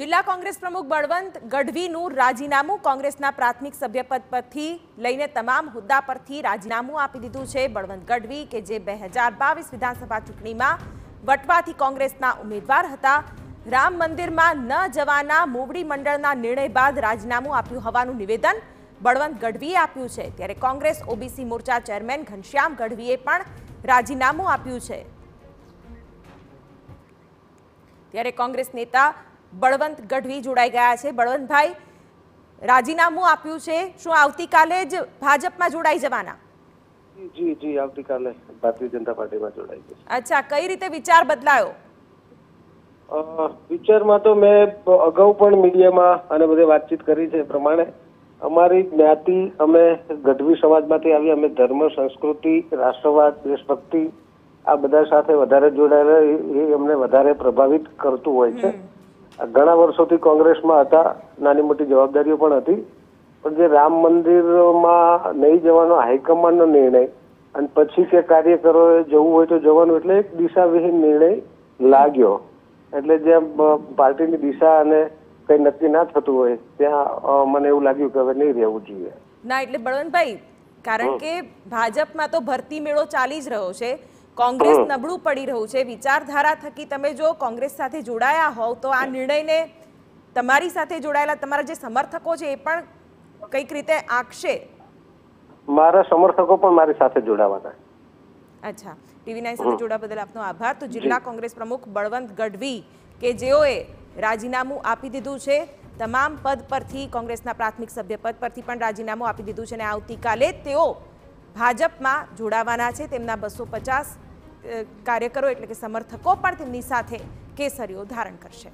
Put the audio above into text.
જિલ્લા કોંગ્રેસ પ્રમુખ બળવંત ગઢવીનું રાજીનામું કોંગ્રેસના પ્રાથમિક સભ્યપદ પરથી લઈને તમામ હોદ્દા પરથી રાજીનામું આપી દીધું છે બળવંત ગઢવી કે જે બે હજાર બાવીસ વિધાનસભા ચૂંટણીમાં વટવાથી કોંગ્રેસના ઉમેદવાર હતા રામ મંદિરમાં ન જવાના મોવડી મંડળના નિર્ણય બાદ રાજીનામું આપ્યું હોવાનું નિવેદન બળવંત ગઢવીએ આપ્યું છે ત્યારે કોંગ્રેસ ઓબીસી મોરચા ચેરમેન ઘનશ્યામ ગઢવીએ પણ રાજીનામું આપ્યું છે ત્યારે કોંગ્રેસ નેતા બળવંત ગઢવી જોડાઈ ગયા છે બળવંતભાઈ રાજીનામું આપ્યું છે શું આવતીકાલે જ ભાજપમાં જોડાઈ જવાના જી જી આવતીકાલે ભારતીય જનતા પાર્ટીમાં જોડાઈ જશે અચ્છા કઈ રીતે વિચાર બદલાયો વિચારમાં તો મેં અગાઉ પણ મીડિયામાં અને બધે વાતચીત કરી છે પ્રમાણે અમારી જ્ઞાતિ અમે ગઢવી સમાજમાંથી આવી અમે ધર્મ સંસ્કૃતિ રાષ્ટ્રવાદ દેશભક્તિ આ બધા સાથે વધારે જોડાયેલા એ અમને વધારે પ્રભાવિત કરતું હોય છે ઘણા વર્ષોથી કોંગ્રેસમાં હતા નાની મોટી જવાબદારીઓ પણ હતી પણ જે રામ મંદિરમાં નહીં જવાનો હાઈકમાન્ડનો નિર્ણય અને પછી કે કાર્યકરોએ જવું હોય તો જવાનું એટલે એક દિશાવિહીન નિર્ણય લાગ્યો એટલે જેમ પાર્ટીની દિશા અને કઈ નક્કી ના થતું હોય ત્યાં મને એવું લાગ્યું કે હવે નહીં રહેવું જોઈએ ના એટલે બળવંતભાઈ કારણ કે ભાજપમાં તો ભરતી મેળો ચાલી જ રહ્યો છે કોંગ્રેસ નબળું પડી રહ્યું છે વિચારધારા થકી તમે જો કોંગ્રેસ સાથે જોડાયા હોવ તો આ નિર્ણયને તમારી સાથે જોડાયેલા તમારા જે સમર્થકો છે એ પણ કઈક રીતે આંકશે મારા સમર્થકો પણ મારી સાથે જોડાવાના અચ્છા ટીવી નાઇન સાથે જોડાવા બદલ આપનો આભાર તો જિલ્લા કોંગ્રેસ પ્રમુખ બળવંત ગઢવી કે જેઓએ રાજીનામું આપી દીધું છે તમામ પદ પરથી કોંગ્રેસના પ્રાથમિક સભ્ય પદ પરથી પણ રાજીનામું આપી દીધું છે અને આવતીકાલે તેઓ ભાજપમાં જોડાવાના છે તેમના બસો પચાસ કાર્યકરો એટલે કે સમર્થકો પણ તેમની સાથે કેસરીઓ ધારણ કરશે